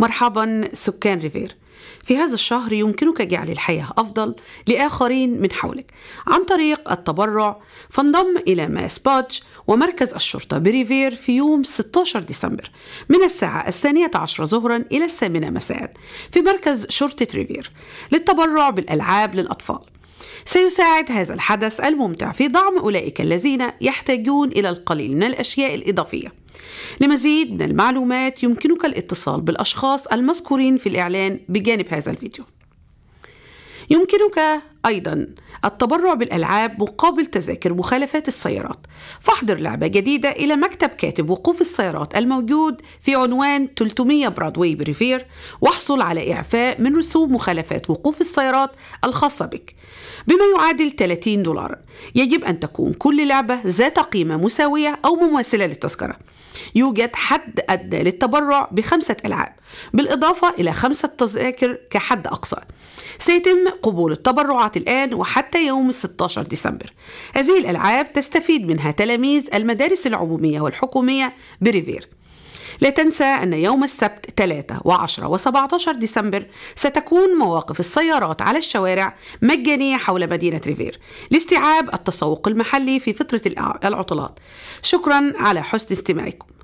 مرحبا سكان ريفير في هذا الشهر يمكنك جعل الحياة أفضل لآخرين من حولك عن طريق التبرع فانضم إلى ماس بادج ومركز الشرطة بريفير في يوم 16 ديسمبر من الساعة الثانية عشر ظهرا إلى الثامنة مساء في مركز شرطة ريفير للتبرع بالألعاب للأطفال سيساعد هذا الحدث الممتع في دعم أولئك الذين يحتاجون إلى القليل من الأشياء الإضافية لمزيد من المعلومات يمكنك الاتصال بالأشخاص المذكورين في الإعلان بجانب هذا الفيديو يمكنك أيضا التبرع بالألعاب مقابل تذاكر مخالفات السيارات فاحضر لعبة جديدة إلى مكتب كاتب وقوف السيارات الموجود في عنوان 300 برادواي بريفير واحصل على إعفاء من رسوم مخالفات وقوف السيارات الخاصة بك بما يعادل 30 دولارا يجب أن تكون كل لعبة ذات قيمة مساوية أو مماثلة للتذكرة يوجد حد أدنى للتبرع بخمسة ألعاب بالإضافة إلى خمسة تذاكر كحد أقصى سيتم قبول التبرعات الآن وحتى يوم 16 ديسمبر هذه الألعاب تستفيد منها تلاميذ المدارس العمومية والحكومية بريفير لا تنسى أن يوم السبت 3 و10 و17 ديسمبر ستكون مواقف السيارات على الشوارع مجانية حول مدينة ريفير لاستيعاب التسوق المحلي في فترة العطلات شكرا على حسن استماعكم